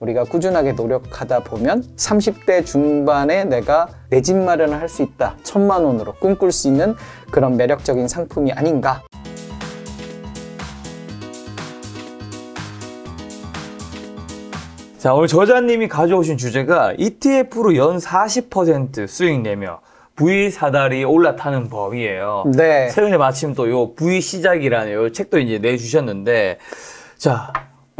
우리가 꾸준하게 노력하다 보면 30대 중반에 내가 내 집 마련을 할 수 있다 천만 원으로 꿈꿀 수 있는 그런 매력적인 상품이 아닌가 자 오늘 저자님이 가져오신 주제가 ETF로 연 40% 수익 내며 V 의 사달이 올라타는 법이에요. 네. 최근에 마침 또 요 V 시작이라는 요 책도 이제 내주셨는데 자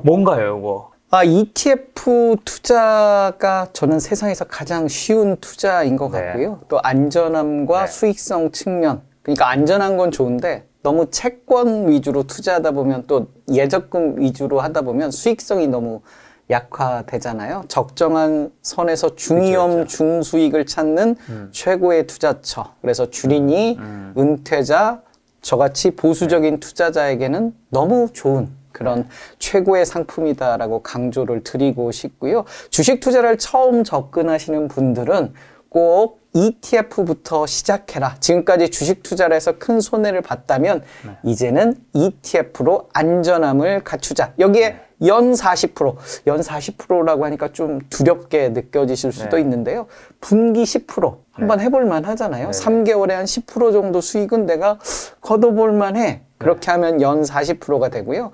뭔가요 이거? 아, ETF 투자가 저는 세상에서 가장 쉬운 투자인 것 네. 같고요. 또 안전함과 네. 수익성 측면. 그러니까 안전한 건 좋은데 너무 채권 위주로 투자하다 보면 또 예적금 위주로 하다 보면 수익성이 너무 약화되잖아요. 적정한 선에서 중위험 그렇죠. 그렇죠. 중수익을 찾는 음. 최고의 투자처. 그래서 주린이 음. 음. 은퇴자 저같이 보수적인 네. 투자자에게는 너무 좋은 그런 최고의 상품이다라고 강조를 드리고 싶고요. 주식 투자를 처음 접근하시는 분들은 꼭 ETF부터 시작해라. 지금까지 주식 투자를 해서 큰 손해를 봤다면 네. 이제는 ETF로 안전함을 갖추자. 여기에 네. 연 40%, 연 40%라고 하니까 좀 두렵게 느껴지실 수도 네. 있는데요. 분기 10%, 한번 네. 해볼 만 하잖아요. 네. 삼개월에한 십 프로 정도 수익은 내가 걷어볼 만해. 그렇게 네. 하면 연 사십 프로가 되고요.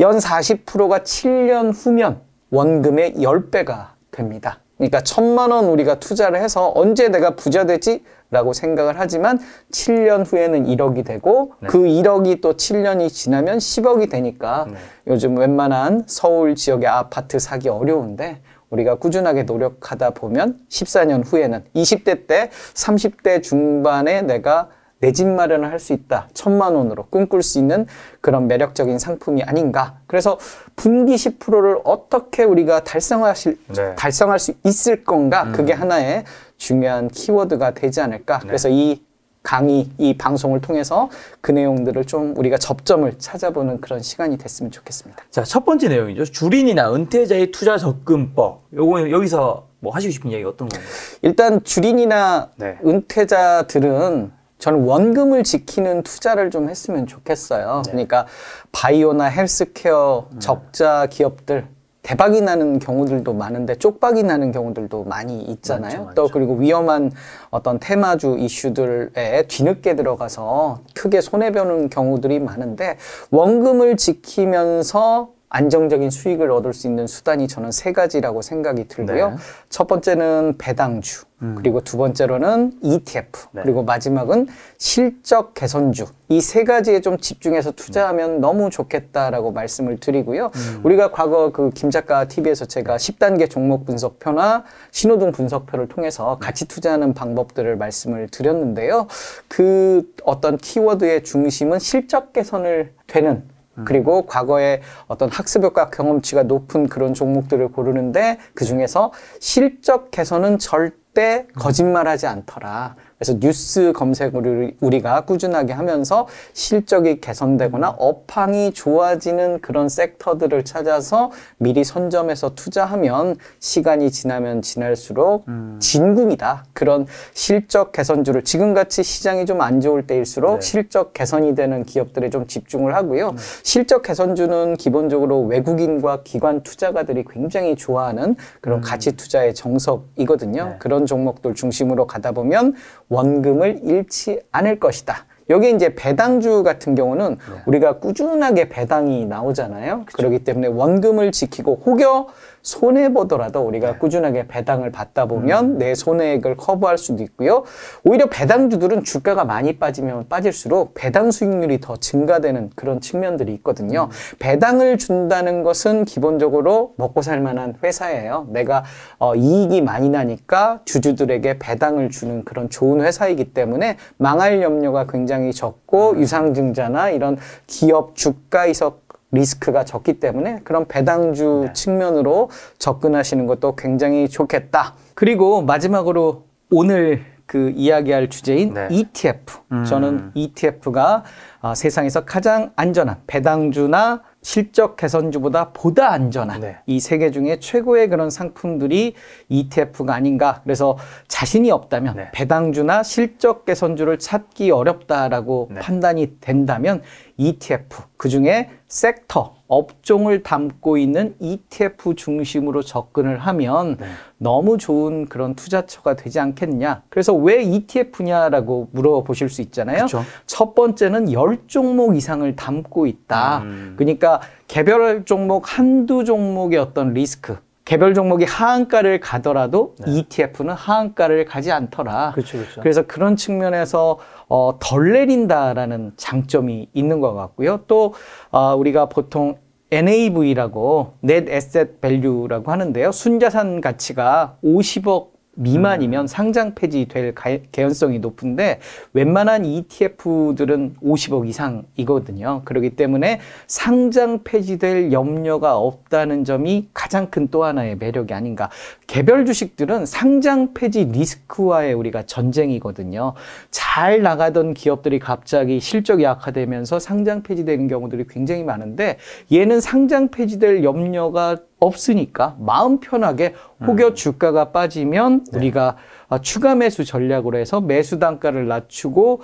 연 사십 프로가 칠 년 후면 원금의 열배가 됩니다. 그러니까 천만 원 우리가 투자를 해서 언제 내가 부자 되지? 라고 생각을 하지만 7년 후에는 1억이 되고 네. 그 1억이 또 7년이 지나면 10억이 되니까 네. 요즘 웬만한 서울 지역의 아파트 사기 어려운데 우리가 꾸준하게 노력하다 보면 14년 후에는 20대 때 30대 중반에 내가 내 집 마련을 할 수 있다. 천만 원으로 꿈꿀 수 있는 그런 매력적인 상품이 아닌가. 그래서 분기 10%를 어떻게 우리가 달성하실, 네. 달성할 수 있을 건가. 음. 그게 하나의 중요한 키워드가 되지 않을까. 네. 그래서 이 강의, 이 방송을 통해서 그 내용들을 좀 우리가 접점을 찾아보는 그런 시간이 됐으면 좋겠습니다. 자, 첫 번째 내용이죠. 주린이나 은퇴자의 투자 접근법. 요거 여기서 뭐 하시고 싶은 이기 어떤 건가요? 일단 주린이나 네. 은퇴자들은 저는 원금을 지키는 투자를 좀 했으면 좋겠어요. 네. 그러니까 바이오나 헬스케어 음. 적자 기업들 대박이 나는 경우들도 많은데 쪽박이 나는 경우들도 많이 있잖아요. 맞죠, 맞죠. 또 그리고 위험한 어떤 테마주 이슈들에 뒤늦게 들어가서 크게 손해보는 경우들이 많은데 원금을 지키면서 안정적인 수익을 얻을 수 있는 수단이 저는 세 가지라고 생각이 들고요. 네. 첫 번째는 배당주, 음. 그리고 두 번째로는 ETF, 네. 그리고 마지막은 실적 개선주. 이 세 가지에 좀 집중해서 투자하면 음. 너무 좋겠다라고 말씀을 드리고요. 음. 우리가 과거 그김 작가 TV에서 제가 10단계 종목 분석표나 신호등 분석표를 통해서 네. 같이 투자하는 방법들을 말씀을 드렸는데요. 그 어떤 키워드의 중심은 실적 개선을 되는 음. 그리고 과거에 어떤 학습효과 경험치가 높은 그런 종목들을 고르는데 그 중에서 실적 개선은 절대 음. 거짓말하지 않더라. 그래서 뉴스 검색을 우리가 꾸준하게 하면서 실적이 개선되거나 업황이 좋아지는 그런 섹터들을 찾아서 미리 선점해서 투자하면 시간이 지나면 지날수록 음. 진국이다. 그런 실적 개선주를 지금같이 시장이 좀 안 좋을 때일수록 네. 실적 개선이 되는 기업들에 좀 집중을 하고요. 음. 실적 개선주는 기본적으로 외국인과 기관 투자가들이 굉장히 좋아하는 그런 음. 가치 투자의 정석이거든요. 네. 그런 종목들 중심으로 가다 보면 원금을 잃지 않을 것이다. 여기 이제 배당주 같은 경우는 네. 우리가 꾸준하게 배당이 나오잖아요. 그렇기 때문에 원금을 지키고 혹여 손해 보더라도 우리가 네. 꾸준하게 배당을 받다 보면 음. 내 손해액을 커버할 수도 있고요. 오히려 배당주들은 주가가 많이 빠지면 빠질수록 배당 수익률이 더 증가되는 그런 측면들이 있거든요. 음. 배당을 준다는 것은 기본적으로 먹고 살 만한 회사예요. 내가 어, 이익이 많이 나니까 주주들에게 배당을 주는 그런 좋은 회사이기 때문에 망할 염려가 굉장히 적고 음. 유상증자나 이런 기업 주가에서 리스크가 적기 때문에 그런 배당주 네. 측면으로 접근하시는 것도 굉장히 좋겠다. 그리고 마지막으로 오늘 그 이야기할 주제인 네. ETF. 음. 저는 ETF가 아, 세상에서 가장 안전한 배당주나 실적 개선주보다 보다 안전한 네. 이세 개 중에 최고의 그런 상품들이 ETF가 아닌가. 그래서 자신이 없다면 네. 배당주나 실적 개선주를 찾기 어렵다라고 네. 판단이 된다면 ETF, 그 중에 섹터, 업종을 담고 있는 ETF 중심으로 접근을 하면 네. 너무 좋은 그런 투자처가 되지 않겠냐. 그래서 왜 ETF냐라고 물어보실 수 있잖아요. 그쵸. 첫 번째는 열종목 이상을 담고 있다. 음. 그러니까 개별 종목 한두 종목의 어떤 리스크, 개별 종목이 하한가를 가더라도 네. ETF는 하한가를 가지 않더라. 그쵸, 그쵸. 그래서 그런 측면에서 어, 덜 내린다라는 장점이 있는 것 같고요. 또 어, 우리가 보통 NAV라고 Net Asset Value라고 하는데요. 순자산 가치가 50억 미만이면 음. 상장 폐지될 개연성이 높은데 웬만한 ETF들은 50억 이상이거든요. 그렇기 때문에 상장 폐지될 염려가 없다는 점이 가장 큰 또 하나의 매력이 아닌가. 개별 주식들은 상장 폐지 리스크와의 우리가 전쟁이거든요. 잘 나가던 기업들이 갑자기 실적이 악화되면서 상장 폐지되는 경우들이 굉장히 많은데 얘는 상장 폐지될 염려가 없으니까 마음 편하게 혹여 음. 주가가 빠지면 네. 우리가 아, 추가 매수 전략으로 해서 매수 단가를 낮추고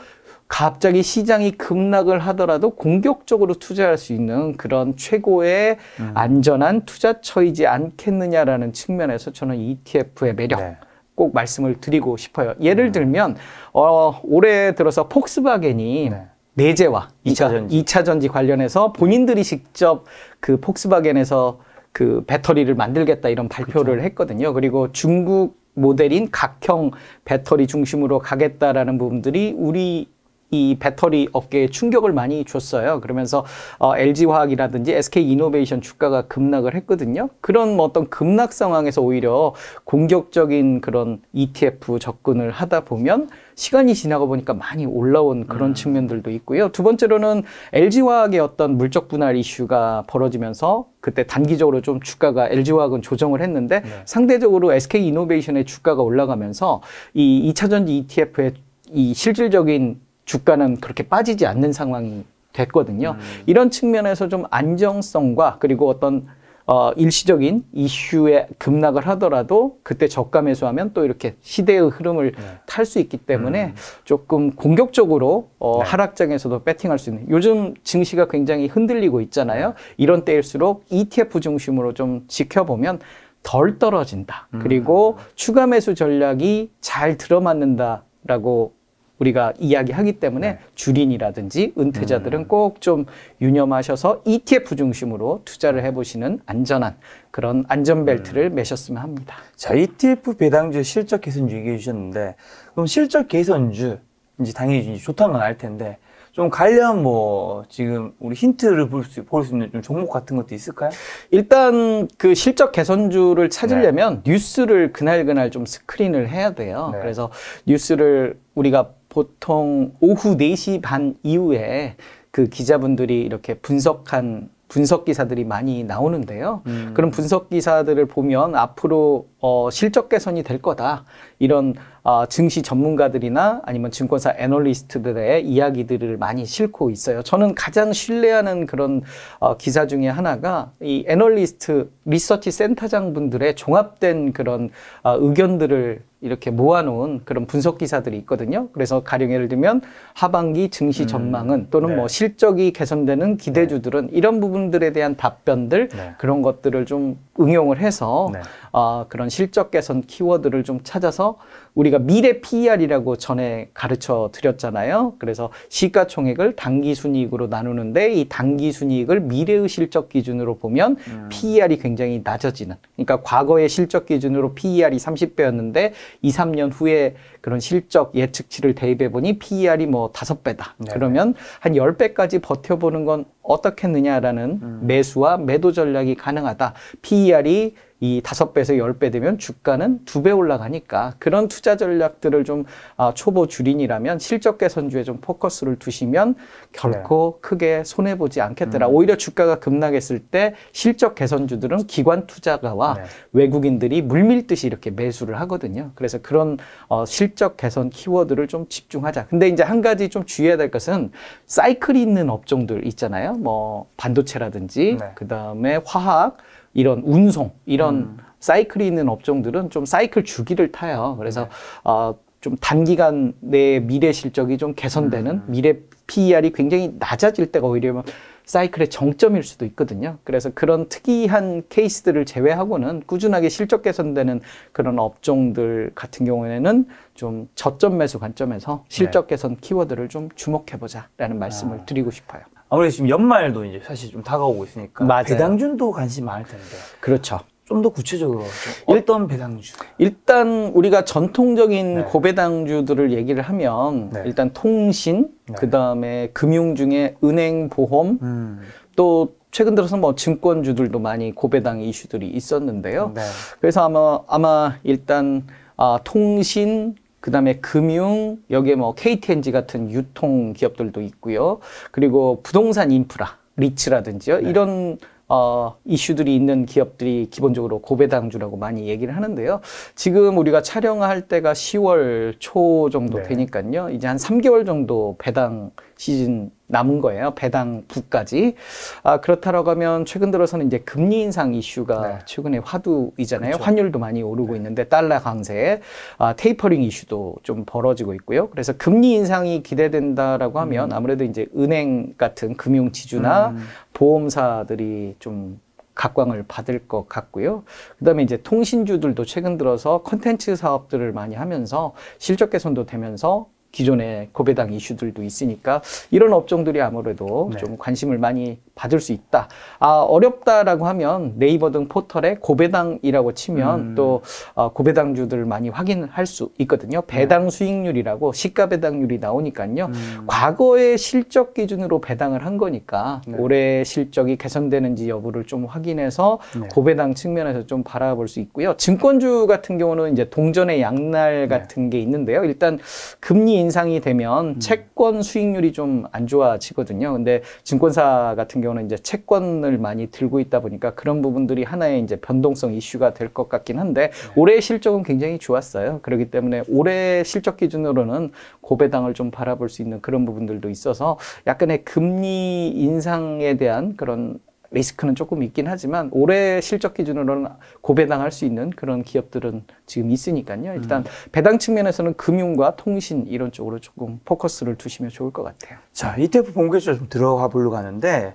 갑자기 시장이 급락을 하더라도 공격적으로 투자할 수 있는 그런 최고의 음. 안전한 투자처이지 않겠느냐라는 측면에서 저는 ETF의 매력 네. 꼭 말씀을 드리고 싶어요. 예를 음. 들면 어, 올해 들어서 폭스바겐이 네. 내재와 2 2차 전지 관련해서 본인들이 직접 그 폭스바겐에서 그 배터리를 만들겠다 이런 그렇죠. 발표를 그렇죠. 했거든요. 그리고 중국 모델인 각형 배터리 중심으로 가겠다라는 부분들이 우리 이 배터리 업계에 충격을 많이 줬어요. 그러면서 어, LG화학이라든지 SK이노베이션 주가가 급락을 했거든요. 그런 뭐 어떤 급락 상황에서 오히려 공격적인 그런 ETF 접근을 하다 보면 시간이 지나고 보니까 많이 올라온 그런 음. 측면들도 있고요. 두 번째로는 LG화학의 어떤 물적 분할 이슈가 벌어지면서 그때 단기적으로 좀 주가가 LG화학은 조정을 했는데 네. 상대적으로 SK이노베이션의 주가가 올라가면서 이2차전지 ETF의 이 실질적인 주가는 그렇게 빠지지 않는 상황이 됐거든요. 음. 이런 측면에서 좀 안정성과 그리고 어떤 어, 일시적인 이슈에 급락을 하더라도 그때 저가 매수하면 또 이렇게 시대의 흐름을 네. 탈수 있기 때문에 음. 조금 공격적으로 어, 네. 하락장에서도 배팅할 수 있는 요즘 증시가 굉장히 흔들리고 있잖아요. 네. 이런 때일수록 ETF 중심으로 좀 지켜보면 덜 떨어진다. 음. 그리고 추가 매수 전략이 잘 들어맞는다라고 우리가 이야기하기 때문에 네. 주린이라든지 은퇴자들은 음. 꼭좀 유념하셔서 ETF 중심으로 투자를 해보시는 안전한 그런 안전벨트를 음. 매셨으면 합니다. 자, ETF 배당주 실적 개선주 얘기해 주셨는데 그럼 실적 개선주 이제 당연히 좋다는 건 알 텐데 좀 관련 뭐 지금 우리 힌트를 볼 수 볼 수 있는 좀 종목 같은 것도 있을까요? 일단 그 실적 개선주를 찾으려면 네. 뉴스를 그날그날 좀 스크린을 해야 돼요. 네. 그래서 뉴스를 우리가 보통 오후 4시 반 이후에 그 기자분들이 이렇게 분석한 분석 기사들이 많이 나오는데요. 음. 그런 분석 기사들을 보면 앞으로 어, 실적 개선이 될 거다. 이런 어, 증시 전문가들이나 아니면 증권사 애널리스트들의 이야기들을 많이 싣고 있어요. 저는 가장 신뢰하는 그런 어, 기사 중에 하나가 이 애널리스트 리서치 센터장 분들의 종합된 그런 어, 의견들을 이렇게 모아놓은 그런 분석 기사들이 있거든요. 그래서 가령 예를 들면 하반기 증시 음, 전망은 또는 뭐 네. 뭐 실적이 개선되는 네. 기대주들은 네. 이런 부분들에 대한 답변들 네. 그런 것들을 좀 응용을 해서 어, 그런 그런 실적 개선 키워드를 좀 찾아서 우리가 미래 PER이라고 전에 가르쳐 드렸잖아요. 그래서 시가총액을 단기 순이익으로 나누는데 이 단기 순이익을 미래의 실적 기준으로 보면 음. PER이 굉장히 낮아지는. 그러니까 과거의 실적 기준으로 PER이 30배였는데 2, 3년 후에 그런 실적 예측치를 대입해 보니 PER이 뭐 5배다. 네 그러면 한 10배까지 버텨보는 건 어떻겠느냐라는 음. 매수와 매도 전략이 가능하다. PER이 이 다섯 배에서 열 배 되면 주가는 두 배 올라가니까 그런 투자 전략들을 좀 아, 초보 주린이라면 실적 개선주에 좀 포커스를 두시면 결코 네. 크게 손해 보지 않겠더라. 음. 오히려 주가가 급락했을 때 실적 개선주들은 기관 투자가와 네. 외국인들이 물밀듯이 이렇게 매수를 하거든요. 그래서 그런 어, 실적 개선 키워드를 좀 집중하자. 근데 이제 한 가지 좀 주의해야 될 것은 사이클이 있는 업종들 있잖아요. 뭐 반도체라든지 네. 그다음에 화학 이런 운송 이런 음. 사이클이 있는 업종들은 좀 사이클 주기를 타요. 그래서 네. 어, 좀 단기간 내 미래 실적이 좀 개선되는 음. 미래 PER이 굉장히 낮아질 때가 오히려 사이클의 정점일 수도 있거든요. 그래서 그런 특이한 케이스들을 제외하고는 꾸준하게 실적 개선되는 그런 업종들 같은 경우에는 좀 저점 매수 관점에서 실적 네. 개선 키워드를 좀 주목해보자라는 말씀을 아. 드리고 싶어요. 아무래도 지금 연말도 이제 사실 좀 다가오고 있으니까 맞아요. 배당준도 관심 많을 텐데. 그렇죠. 좀 더 구체적으로 좀 어떤 배당주? 일단 우리가 전통적인 네. 고배당주들을 얘기를 하면 네. 일단 통신, 네. 그다음에 금융 중에 은행, 보험, 음. 또 최근 들어서 뭐 증권주들도 많이 고배당 이슈들이 있었는데요. 네. 그래서 아마 아마 일단 아, 통신, 그 다음에 금융, 여기에 뭐 KTNG 같은 유통 기업들도 있고요. 그리고 부동산 인프라, 리츠라든지요. 네. 이런 어, 이슈들이 있는 기업들이 기본적으로 고배당주라고 많이 얘기를 하는데요. 지금 우리가 촬영할 때가 10월 초 정도 네. 되니까요. 이제 한 3개월 정도 배당 시즌 남은 거예요. 배당 부까지. 아, 그렇다라고 하면 최근 들어서는 이제 금리 인상 이슈가 네. 최근에 화두이잖아요. 그렇죠. 환율도 많이 오르고 네. 있는데 달러 강세, 아, 테이퍼링 이슈도 좀 벌어지고 있고요. 그래서 금리 인상이 기대된다라고 하면 음. 아무래도 이제 은행 같은 금융 지주나 음. 보험사들이 좀 각광을 받을 것 같고요. 그다음에 이제 통신주들도 최근 들어서 컨텐츠 사업들을 많이 하면서 실적 개선도 되면서 기존의 고배당 이슈들도 있으니까 이런 업종들이 아무래도 네. 좀 관심을 많이 받을 수 있다. 아, 어렵다라고 하면 네이버 등 포털에 고배당이라고 치면 음. 또 어, 고배당주들 많이 확인할 수 있거든요. 네. 배당 수익률이라고 시가 배당률이 나오니까요. 음. 과거의 실적 기준으로 배당을 한 거니까 네. 올해 실적이 개선되는지 여부를 좀 확인해서 네. 고배당 측면에서 좀 바라볼 수 있고요. 증권주 같은 경우는 이제 동전의 양날 네. 같은 네. 게 있는데요. 일단 금리 인상이 되면 음. 채권 수익률이 좀 안 좋아지거든요. 근데 증권사 같은 경우 경우는 이제 채권을 많이 들고 있다 보니까 그런 부분들이 하나의 이제 변동성 이슈가 될 것 같긴 한데 네. 올해 실적은 굉장히 좋았어요. 그렇기 때문에 올해 실적 기준으로는 고배당을 좀 바라볼 수 있는 그런 부분들도 있어서 약간의 금리 인상에 대한 그런 리스크는 조금 있긴 하지만 올해 실적 기준으로는 고배당할 수 있는 그런 기업들은 지금 있으니까요. 일단 음. 배당 측면에서는 금융과 통신 이런 쪽으로 조금 포커스를 두시면 좋을 것 같아요. 자, ETF 본계절 격좀 들어가 보려고 하는데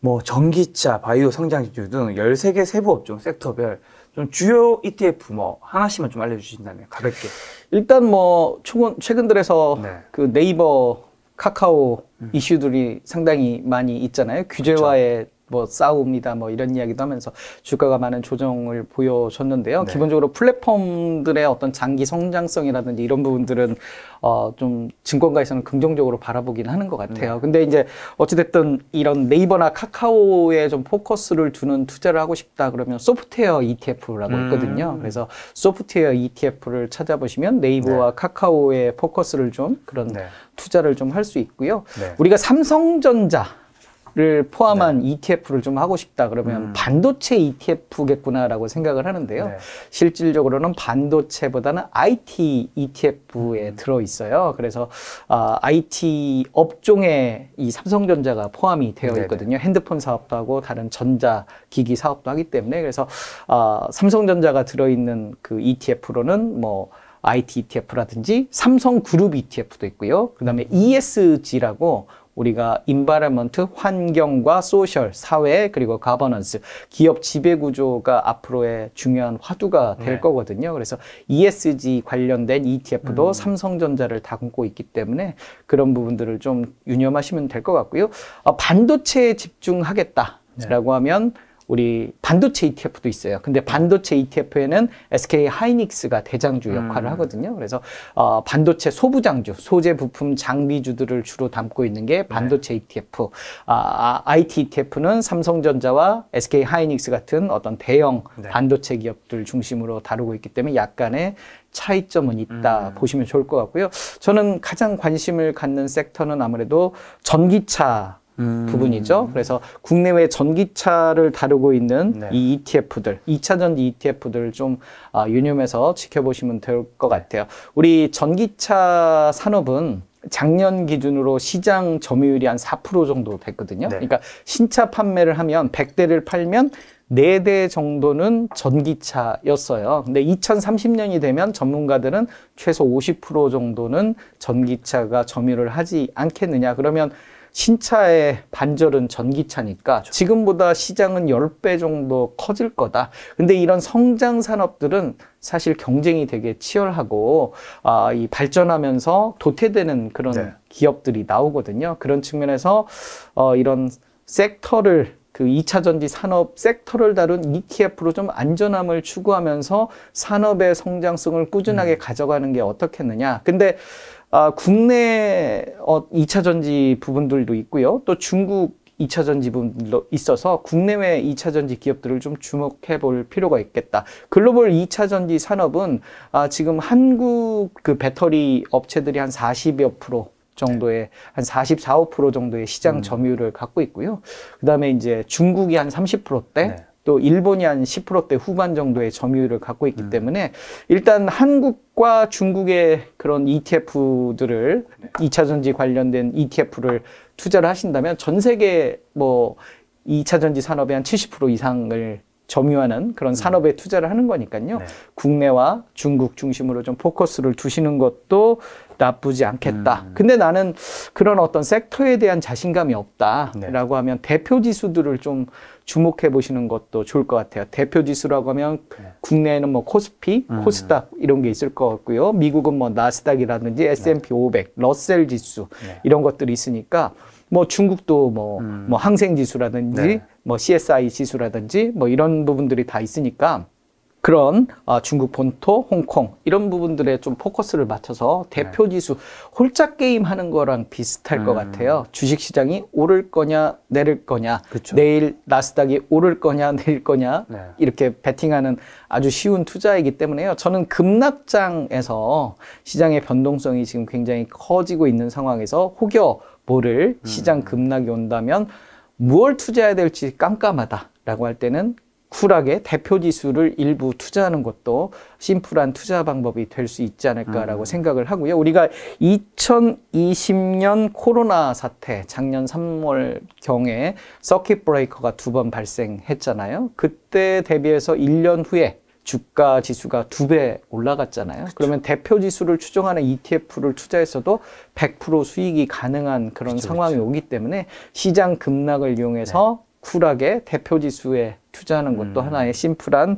뭐 전기차, 바이오 성장주 등 13개 세부 업종 섹터별 좀 주요 ETF 뭐 하나씩만 좀 알려주신다면 가볍게. 일단 뭐 최근 최근 들에서 네. 그 네이버 카카오 음. 이슈들이 상당히 많이 있잖아요. 그렇죠. 규제와의 그렇죠. 뭐싸웁니다뭐 이런 이야기도 하면서 주가가 많은 조정을 보여줬는데요. 네. 기본적으로 플랫폼들의 어떤 장기 성장성이라든지 이런 부분들은 어 좀 증권가에서는 긍정적으로 바라보긴 하는 것 같아요. 네. 근데 이제 어찌됐든 이런 네이버나 카카오에 좀 포커스를 두는 투자를 하고 싶다 그러면 소프트웨어 ETF라고 음. 있거든요. 그래서 소프트웨어 ETF를 찾아보시면 네이버와 네. 카카오에 포커스를 좀 그런 네. 투자를 좀 할 수 있고요. 네. 우리가 삼성전자 를 포함한 네. ETF를 좀 하고 싶다 그러면 음. 반도체 ETF겠구나라고 생각을 하는데요. 네. 실질적으로는 반도체보다는 IT ETF에 음. 들어 있어요. 그래서 아, IT 업종에 이 삼성전자가 포함이 되어 있거든요. 네네. 핸드폰 사업도 하고 다른 전자 기기 사업도 하기 때문에 그래서 아, 삼성전자가 들어 있는 그 ETF로는 뭐 IT ETF라든지 삼성그룹 ETF도 있고요. 그다음에 음. ESG라고 우리가 인바이먼트 환경과 소셜, 사회, 그리고 가버넌스, 기업 지배 구조가 앞으로의 중요한 화두가 될 네. 거거든요. 그래서 ESG 관련된 ETF도 음. 삼성전자를 다듬고 있기 때문에 그런 부분들을 좀 유념하시면 될 것 같고요. 어, 반도체에 집중하겠다. 라고 네. 하면 우리 반도체 ETF도 있어요. 근데 반도체 ETF에는 SK 하이닉스가 대장주 음. 역할을 음. 하거든요. 그래서 어, 반도체 소부장주, 소재 부품 장비주들을 주로 담고 있는 게 네. 반도체 네. E ETF. 아, 아 IT ETF는 삼성전자와 SK 하이닉스 같은 어떤 대형 네. 반도체 기업들 중심으로 다루고 있기 때문에 약간의 차이점은 있다 음. 보시면 좋을 것 같고요. 저는 가장 관심을 갖는 섹터는 아무래도 전기차 음. 부분이죠. 그래서 국내외 전기차를 다루고 있는 네. 이 ETF들, 2차 전지 ETF들을 좀 아, 유념해서 지켜보시면 될 것 같아요. 우리 전기차 산업은 작년 기준으로 시장 점유율이 한 4% 정도 됐거든요. 네. 그러니까 신차 판매를 하면 100대를 팔면 4대 정도는 전기차였어요. 근데 2030년이 되면 전문가들은 최소 50% 정도는 전기차가 점유를 하지 않겠느냐. 그러면 신차의 반절은 전기차니까 그렇죠. 지금보다 시장은 10배 정도 커질 거다. 근데 이런 성장 산업들은 사실 경쟁이 되게 치열하고 아, 이 발전하면서 도태되는 그런 네. 기업들이 나오거든요. 그런 측면에서 어, 이런 섹터를 그이차 전지 산업 섹터를 다룬 ETF로 좀 안전함을 추구하면서 산업의 성장성을 꾸준하게 음. 가져가는 게 어떻겠느냐. 근데 아, 국내 어, 2차 전지 부분들도 있고요. 또 중국 2차 전지 부분도 있어서 국내외 2차 전지 기업들을 좀 주목해 볼 필요가 있겠다. 글로벌 2차 전지 산업은 아, 지금 한국 그 배터리 업체들이 한 40여 프로 정도의 네. 한 44, 5% 정도의 시장 음. 점유율을 갖고 있고요. 그다음에 이제 중국이 한 30%대, 네. 또 일본이 한 10%대 후반 정도의 점유율을 갖고 있기 음. 때문에 일단 한국과 중국의 그런 ETF들을 2차 전지 관련된 ETF를 투자를 하신다면 전 세계 뭐 2차 전지 산업의 한 70% 이상을 점유하는 그런 음. 산업에 투자를 하는 거니까요. 네. 국내와 중국 중심으로 좀 포커스를 두시는 것도 나쁘지 않겠다. 음. 근데 나는 그런 어떤 섹터에 대한 자신감이 네. 없다라고 네. 하면 대표 지수들을 좀 주목해 보시는 것도 좋을 것 같아요. 대표 지수라고 하면 네. 국내에는 뭐 코스피, 음. 코스닥 이런 게 있을 것 같고요. 미국은 뭐 나스닥이라든지 S&P 500, 러셀 지수 네. 이런 것들이 있으니까 뭐 중국도 뭐, 음. 뭐 항생 지수라든지 뭐 CSI 지수라든지 뭐 이런 부분들이 다 있으니까 그런 어, 중국 본토, 홍콩 이런 부분들에 좀 포커스를 맞춰서 네. 대표 지수 네. 홀짝 게임 하는 거랑 비슷할 음. 것 같아요. 주식 시장이 오를 거냐 내릴 거냐, 그쵸. 내일 나스닥이 오를 거냐 내릴 거냐 네. 이렇게 베팅하는 아주 쉬운 투자이기 때문에요. 저는 급락장에서 시장의 변동성이 지금 굉장히 커지고 있는 상황에서 혹여 뭐를 음. 시장 급락이 온다면 무얼 투자해야 될지 깜깜하다라고 할 때는 쿨하게 대표 지수를 일부 투자하는 것도 심플한 투자 방법이 될 수 있지 않을까라고 음. 생각을 하고요. 우리가 2020년 코로나 사태 작년 3월 경에 서킷 브레이커가 두 번 발생했잖아요. 그때 대비해서 1년 후에 주가 지수가 두 배 올라갔잖아요. 그렇 그러면 대표 지수를 추종하는 ETF를 투자해서도 100% 수익이 가능한 그런 그렇 상황이 그렇 오기 때문에 시장 급락을 이용해서 네. 쿨하게 대표 지수에 투자하는 것도 음. 하나의 심플한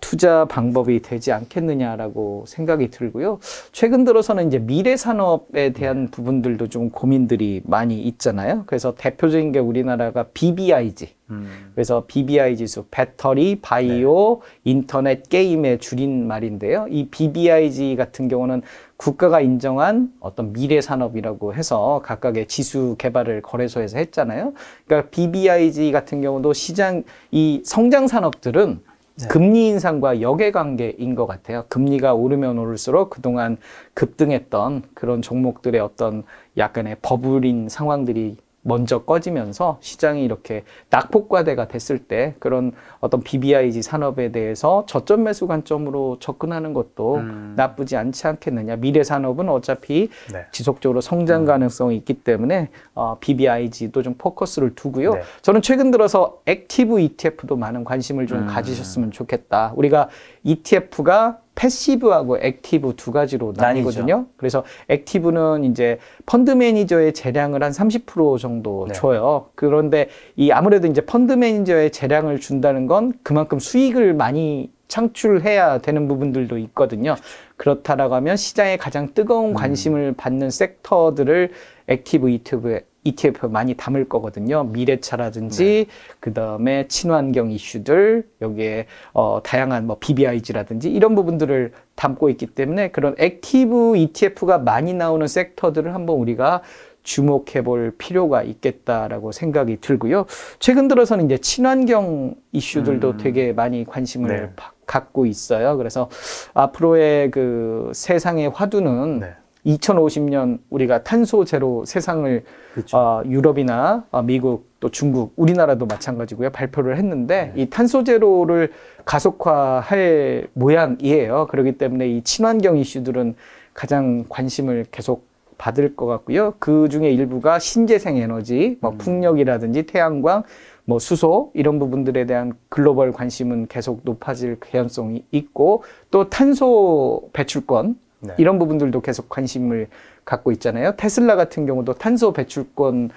투자 방법이 되지 않겠느냐라고 생각이 들고요. 최근 들어서는 이제 미래 산업에 대한 네. 부분들도 좀 고민들이 많이 있잖아요. 그래서 대표적인 게 우리나라가 BBIG. 음. 그래서 BBI 지수, 배터리, 바이오, 네. 인터넷, 게임의 줄임말인데요. 이 BBIG 같은 경우는 국가가 인정한 어떤 미래 산업이라고 해서 각각의 지수 개발을 거래소에서 했잖아요. 그러니까 BBIG 같은 경우도 시장, 이 성장 산업들은 네. 금리 인상과 역의관계인 것 같아요. 금리가 오르면 오를수록 그동안 급등했던 그런 종목들의 어떤 약간의 버블인 상황들이 먼저 꺼지면서 시장이 이렇게 낙폭과대가 됐을 때 그런 어떤 BBIG 산업에 대해서 저점 매수 관점으로 접근하는 것도 음. 나쁘지 않지 않겠느냐. 미래 산업은 어차피 네. 지속적으로 성장 음. 가능성이 있기 때문에 어, BBIG도 좀 포커스를 두고요. 네. 저는 최근 들어서 액티브 ETF도 많은 관심을 좀 음. 가지셨으면 좋겠다. 우리가 ETF가 패시브하고 액티브 두 가지로 나뉘거든요. 나뉘죠. 그래서 액티브는 이제 펀드 매니저의 재량을 한 30% 정도 네. 줘요. 그런데 이 아무래도 이제 펀드 매니저의 재량을 준다는 건 그만큼 수익을 많이 창출해야 되는 부분들도 있거든요. 그렇다라고 하면 시장에 가장 뜨거운 음. 관심을 음. 받는 섹터들을 액티브 이트브에 ETF 많이 담을 거거든요. 미래차라든지 네. 그다음에 친환경 이슈들 여기에 어 다양한 뭐 BBIG라든지 이런 부분들을 담고 있기 때문에 그런 액티브 ETF가 많이 나오는 섹터들을 한번 우리가 주목해 볼 필요가 있겠다라고 생각이 들고요. 최근 들어서는 이제 친환경 이슈들도 음. 되게 많이 관심을 네. 갖고 있어요. 그래서 앞으로의 그 세상의 화두는 네. 2050년 우리가 탄소 제로 세상을 그렇죠. 어, 유럽이나 어, 미국 또 중국 우리나라도 마찬가지고요 발표를 했는데 네. 이 탄소 제로를 가속화할 모양이에요. 그렇기 때문에 이 친환경 이슈들은 가장 관심을 계속 받을 것 같고요. 그 중에 일부가 신재생 에너지, 뭐 음. 풍력이라든지 태양광, 뭐 수소 이런 부분들에 대한 글로벌 관심은 계속 높아질 개연성이 있고 또 탄소 배출권 네. 이런 부분들도 계속 관심을 갖고 있잖아요. 테슬라 같은 경우도 탄소 배출권에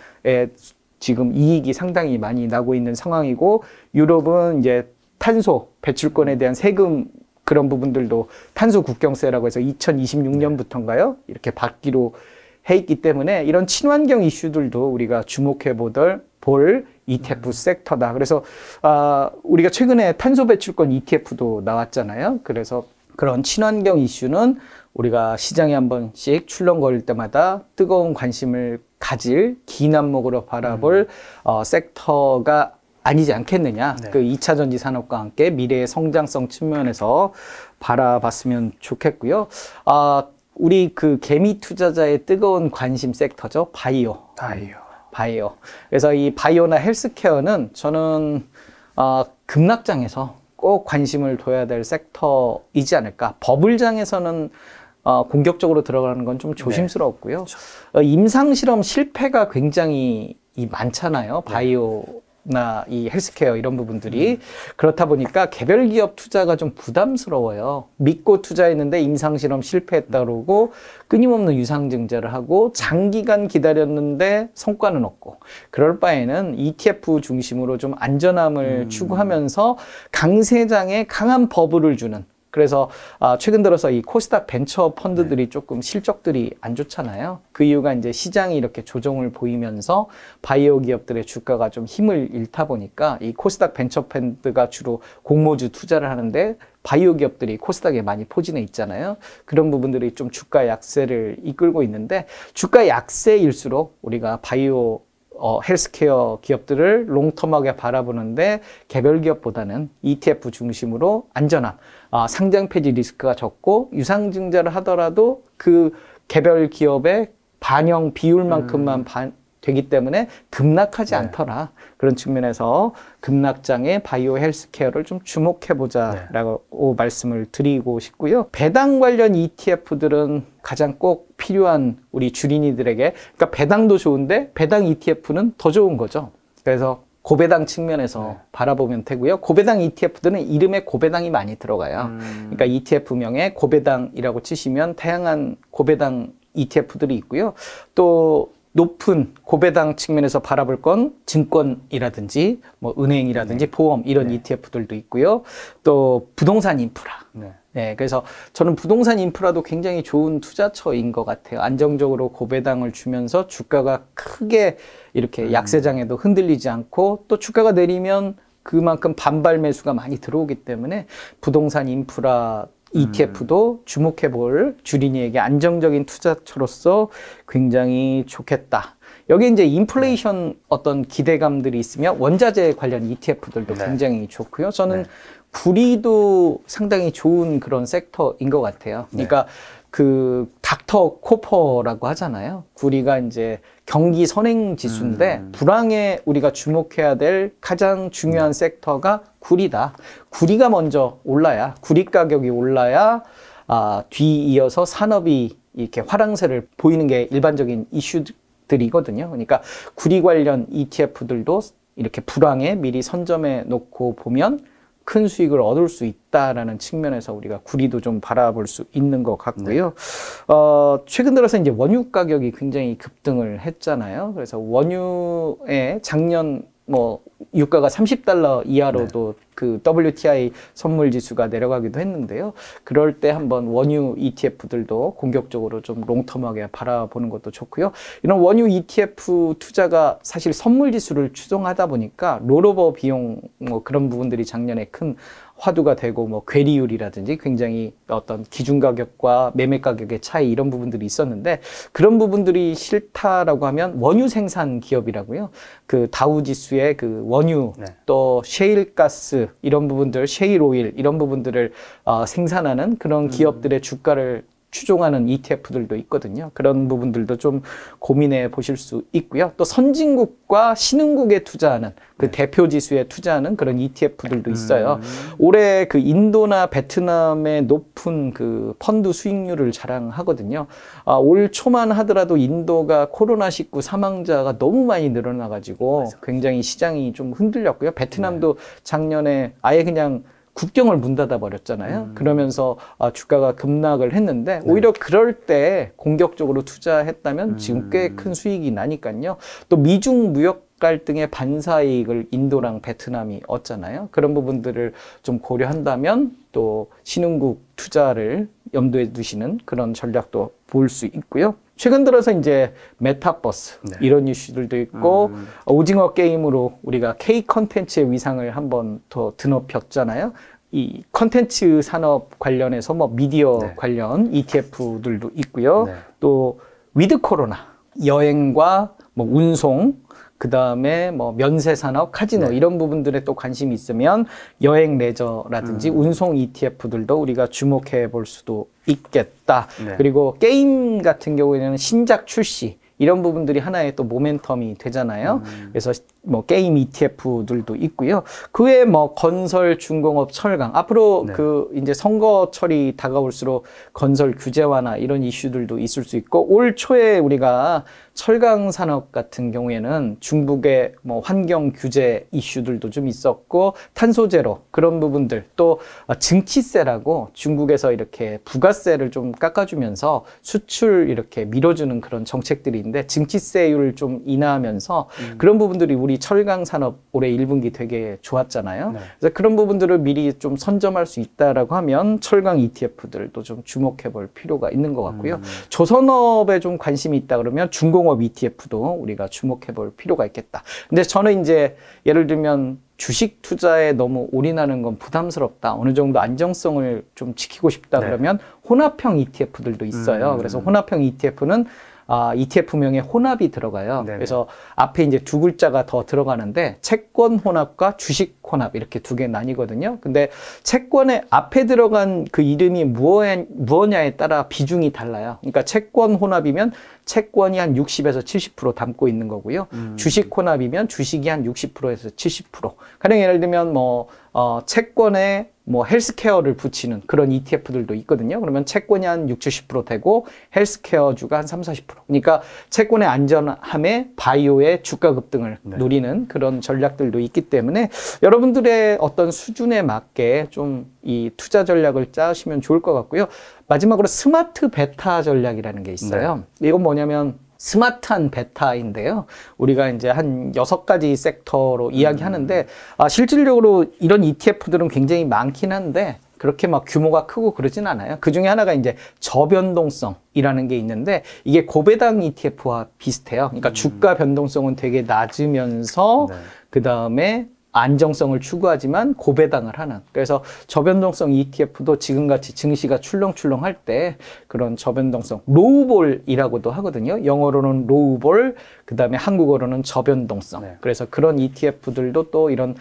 지금 이익이 상당히 많이 나고 있는 상황이고 유럽은 이제 탄소 배출권에 대한 세금 그런 부분들도 탄소 국경세라고 해서 2026년부터인가요? 이렇게 받기로 해 있기 때문에 이런 친환경 이슈들도 우리가 주목해 보덜 볼 ETF 음. 섹터다. 그래서 아 우리가 최근에 탄소 배출권 ETF도 나왔잖아요. 그래서 그런 친환경 이슈는 우리가 시장에 한 번씩 출렁거릴 때마다 뜨거운 관심을 가질 기남목으로 바라볼 음. 어, 섹터가 아니지 않겠느냐. 네. 그2차 전지 산업과 함께 미래의 성장성 측면에서 바라봤으면 좋겠고요. 아, 우리 그 개미 투자자의 뜨거운 관심 섹터죠. 바이오. 바이오. 바이오. 그래서 이 바이오나 헬스케어는 저는 어, 급락장에서 꼭 관심을 둬야 될 섹터이지 않을까. 버블장에서는 어, 공격적으로 들어가는 건 좀 조심스럽고요. 네. 그렇죠. 어, 임상 실험 실패가 굉장히 이 많잖아요. 네. 바이오 나이 헬스케어 이런 부분들이 음. 그렇다 보니까 개별 기업 투자가 좀 부담스러워요. 믿고 투자했는데 임상 실험 실패했다 그러고 끊임없는 유상 증자를 하고 장기간 기다렸는데 성과는 없고 그럴 바에는 ETF 중심으로 좀 안전함을 음. 추구하면서 강세장에 강한 버블을 주는 그래서 아, 최근 들어서 이 코스닥 벤처 펀드들이 네. 조금 실적들이 안 좋잖아요. 그 이유가 이제 시장이 이렇게 조정을 보이면서 바이오 기업들의 주가가 좀 힘을 잃다 보니까 이 코스닥 벤처 펀드가 주로 공모주 투자를 하는데 바이오 기업들이 코스닥에 많이 포진해 있잖아요. 그런 부분들이 좀 주가 약세를 이끌고 있는데 주가 약세일수록 우리가 바이오 어, 헬스케어 기업들을 롱텀하게 바라보는데 개별 기업보다는 ETF 중심으로 안전한 아, 상장 폐지 리스크가 적고 유상증자를 하더라도 그 개별 기업의 반영 비율만큼만 음. 반, 되기 때문에 급락하지 네. 않더라. 그런 측면에서 급락장의 바이오 헬스케어를 좀 주목해 보자라고 네. 말씀을 드리고 싶고요. 배당 관련 ETF들은 가장 꼭 필요한 우리 주린이들에게 그러니까 배당도 좋은데 배당 ETF는 더 좋은 거죠. 그래서 고배당 측면에서 네. 바라보면 되고요. 고배당 ETF들은 이름에 고배당이 많이 들어가요. 음... 그러니까 ETF명에 고배당이라고 치시면 다양한 고배당 ETF들이 있고요. 또 높은 고배당 측면에서 바라볼 건 증권이라든지 뭐 은행이라든지 네. 보험 이런 네. ETF들도 있고요. 또 부동산 인프라. 네. 네. 그래서 저는 부동산 인프라도 굉장히 좋은 투자처인 것 같아요. 안정적으로 고배당을 주면서 주가가 크게 이렇게 음. 약세장에도 흔들리지 않고 또 주가가 내리면 그만큼 반발 매수가 많이 들어오기 때문에 부동산 인프라 ETF도 주목해 볼 주린이에게 안정적인 투자처로서 굉장히 좋겠다. 여기 이제 인플레이션 네. 어떤 기대감들이 있으면 원자재 관련 ETF들도 네. 굉장히 좋고요. 저는 네. 구리도 상당히 좋은 그런 섹터인 것 같아요. 네. 그러니까 그 닥터 코퍼라고 하잖아요. 구리가 이제 경기 선행 지수인데 음. 불황에 우리가 주목해야 될 가장 중요한 음. 섹터가 구리다. 구리가 먼저 올라야 구리 가격이 올라야 아, 뒤이어서 산업이 이렇게 화랑새를 보이는 게 일반적인 이슈들이거든요. 그러니까 구리 관련 ETF들도 이렇게 불황에 미리 선점해 놓고 보면 큰 수익을 얻을 수 있다라는 측면에서 우리가 구리도 좀 바라볼 수 있는 것 같고요. 네. 어, 최근 들어서 이제 원유 가격이 굉장히 급등을 했잖아요. 그래서 원유에 작년 뭐 유가가 30달러 이하로도 네. 그 WTI 선물 지수가 내려가기도 했는데요. 그럴 때 한번 원유 ETF들도 공격적으로 좀 롱텀하게 바라보는 것도 좋고요. 이런 원유 ETF 투자가 사실 선물 지수를 추종하다 보니까 롤오버 비용 뭐 그런 부분들이 작년에 큰 화두가 되고 뭐 괴리율이라든지 굉장히 어떤 기준 가격과 매매 가격의 차이 이런 부분들이 있었는데 그런 부분들이 싫다라고 하면 원유 생산 기업이라고요. 그 다우 지수의 그 원유 네. 또 셰일 가스 이런 부분들, 셰일 오일 이런 부분들을 어, 생산하는 그런 음. 기업들의 음. 주가를 추종하는 ETF들도 있거든요. 그런 부분들도 좀 고민해 보실 수 있고요. 또 선진국과 신흥국에 투자하는 그 네. 대표 지수에 투자하는 그런 ETF들도 음. 있어요. 음. 올해 그 인도나 베트남의 높은 그 펀드 수익률을 자랑하거든요. 아, 올 초만 하더라도 인도가 코로나19 사망자가 너무 많이 늘어나가지고 맞아. 굉장히 시장이 좀 흔들렸고요. 베트남도 네. 작년에 아예 그냥 국경을 문 닫아 버렸잖아요. 음. 그러면서 아, 주가가 급락을 했는데 네. 오히려 그럴 때 공격적으로 투자했다면 음. 지금 꽤 큰 수익이 나니까요. 또 미중 무역 갈등의 반사 이익을 인도랑 베트남이 얻잖아요. 그런 부분들을 좀 고려한다면 또 신흥국 투자를 염두에 두시는 그런 전략도 볼 수 있고요. 최근 들어서 이제 메타버스 네. 이런 이슈들도 있고 음. 오징어 게임으로 우리가 K 컨텐츠의 위상을 한번 더 드높였잖아요. 이 컨텐츠 산업 관련해서 뭐 미디어 네. 관련 ETF들도 있고요. 네. 또 위드 코로나 여행과 뭐 운송 그 다음에 뭐 면세 산업, 카지노 네. 이런 부분들에 또 관심이 있으면 여행 레저라든지 음. 운송 ETF들도 우리가 주목해 볼 수도 있겠다. 네. 그리고 게임 같은 경우에는 신작 출시 이런 부분들이 하나의 또 모멘텀이 되잖아요. 음. 그래서 뭐 게임 ETF들도 있고요. 그외 뭐 건설, 중공업, 철강 앞으로 네. 그 이제 선거철이 다가올수록 건설 규제 완화 이런 이슈들도 있을 수 있고 올 초에 우리가 철강 산업 같은 경우에는 중국의 뭐 환경 규제 이슈들도 좀 있었고 탄소제로 그런 부분들 또 증치세라고 중국에서 이렇게 부가세를 좀 깎아주면서 수출 이렇게 밀어주는 그런 정책들인데 증치세율 좀 인하하면서 음. 그런 부분들이 우리 우리 철강 산업 올해 1분기 되게 좋았잖아요. 네. 그래서 그런 부분들을 미리 좀 선점할 수 있다라고 하면 철강 ETF들도 좀 주목해 볼 필요가 있는 것 같고요. 음. 네. 조선업에 좀 관심이 있다 그러면 중공업 ETF도 우리가 주목해 볼 필요가 있겠다. 근데 저는 이제 예를 들면 주식 투자에 너무 올인하는 건 부담스럽다. 어느 정도 안정성을 좀 지키고 싶다 네. 그러면 혼합형 ETF들도 있어요. 음. 그래서 혼합형 ETF는 아, ETF명에 혼합이 들어가요. 네네. 그래서 앞에 이제 두 글자가 더 들어가는데 채권 혼합과 주식 혼합 이렇게 두 개 나뉘거든요. 근데 채권에 앞에 들어간 그 이름이 무엇냐에 따라 비중이 달라요. 그러니까 채권 혼합이면 채권이 한 60에서 70% 담고 있는 거고요. 음. 주식 혼합이면 주식이 한 60%에서 70%. 가령 예를 들면 뭐 어, 채권에 뭐 헬스케어를 붙이는 그런 ETF들도 있거든요. 그러면 채권이 한 60, 70% 되고 헬스케어 주가 한 3, 0 40%. 그러니까 채권의 안전함에 바이오의 주가 급등을 네. 노리는 그런 전략들도 있기 때문에 여러분들의 어떤 수준에 맞게 좀 이 투자 전략을 짜시면 좋을 것 같고요. 마지막으로 스마트 베타 전략이라는 게 있어요. 네. 이건 뭐냐면 스마트한 베타인데요. 우리가 이제 한 여섯 가지 섹터로 이야기하는데 음. 아, 실질적으로 이런 ETF들은 굉장히 많긴 한데 그렇게 막 규모가 크고 그러진 않아요. 그 중에 하나가 이제 저변동성이라는 게 있는데 이게 고배당 ETF와 비슷해요. 그러니까 음. 주가 변동성은 되게 낮으면서 네. 그 다음에 안정성을 추구하지만 고배당을 하는 그래서 저변동성 ETF도 지금같이 증시가 출렁출렁할 때 그런 저변동성 로우볼이라고도 하거든요 영어로는 로우볼 그 다음에 한국어로는 저변동성. 네. 그래서 그런 ETF들도 또 이런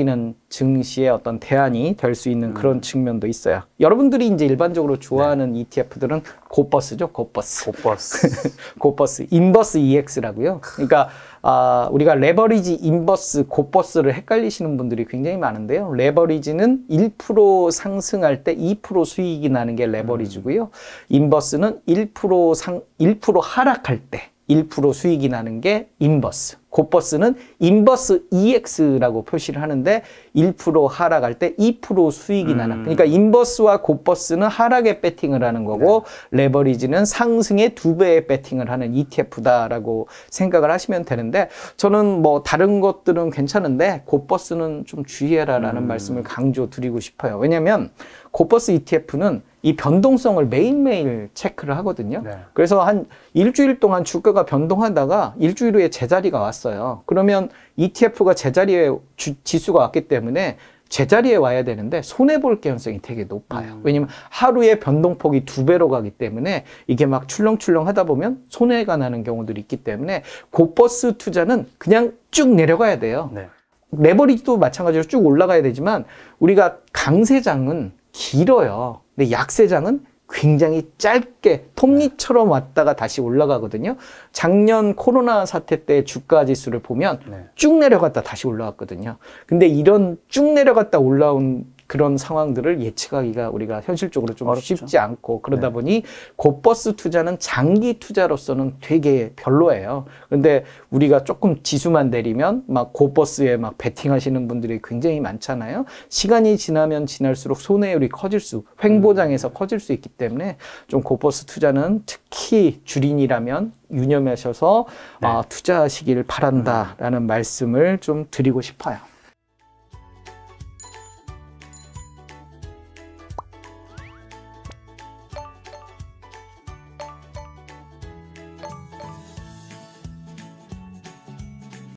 출렁이는 증시의 어떤 대안이 될 수 있는 음. 그런 측면도 있어요. 여러분들이 이제 일반적으로 네. 좋아하는 네. E ETF들은 고버스죠, 고버스. 고버스. 고버스. 인버스 EX라고요. 그러니까 아, 우리가 레버리지 인버스, 고버스를 헷갈리시는 분들이 굉장히 많은데요. 레버리지는 1% 상승할 때 2% 수익이 나는 게 레버리지고요. 음. 인버스는 1% 상, 1% 하락할 때1% 수익이 나는 게 인버스. 고버스는 인버스 EX라고 표시를 하는데 1% 하락할 때 2% 수익이 음. 나는. 그러니까 인버스와 고버스는 하락에 배팅을 하는 거고 네. 레버리지는 상승의 두 배의 배팅을 하는 ETF다라고 생각을 하시면 되는데 저는 뭐 다른 것들은 괜찮은데 고버스는 좀 주의해라라는 음. 말씀을 강조 드리고 싶어요. 왜냐면 고퍼스 ETF는 이 변동성을 매일매일 체크를 하거든요. 네. 그래서 한 일주일 동안 주가가 변동하다가 일주일 후에 제자리가 왔어요. 그러면 ETF가 제자리에 주, 지수가 왔기 때문에 제자리에 와야 되는데 손해볼 개연성이 되게 높아요. 음. 왜냐면 하루에 변동폭이 두 배로 가기 때문에 이게 막 출렁출렁 하다 보면 손해가 나는 경우들이 있기 때문에 고버스 투자는 그냥 쭉 내려가야 돼요. 네. 레버리지도 마찬가지로 쭉 올라가야 되지만 우리가 강세장은 길어요. 근데 약세장은 굉장히 짧게 톱니처럼 왔다가 다시 올라가거든요. 작년 코로나 사태 때 주가 지수를 보면 네. 쭉 내려갔다 다시 올라왔거든요. 근데 이런 쭉 내려갔다 올라온 그런 상황들을 예측하기가 우리가 현실적으로 좀 어렵죠. 쉽지 않고 그러다 네. 보니 고버스 투자는 장기 투자로서는 되게 별로예요. 근데 우리가 조금 지수만 내리면 막 고버스에 막 베팅하시는 분들이 굉장히 많잖아요. 시간이 지나면 지날수록 손해율이 커질 수, 횡보장에서 음. 커질 수 있기 때문에 좀 고버스 투자는 특히 주린이라면 유념하셔서 네. 어, 아, 투자하시기를 바란다라는 말씀을 좀 드리고 싶어요.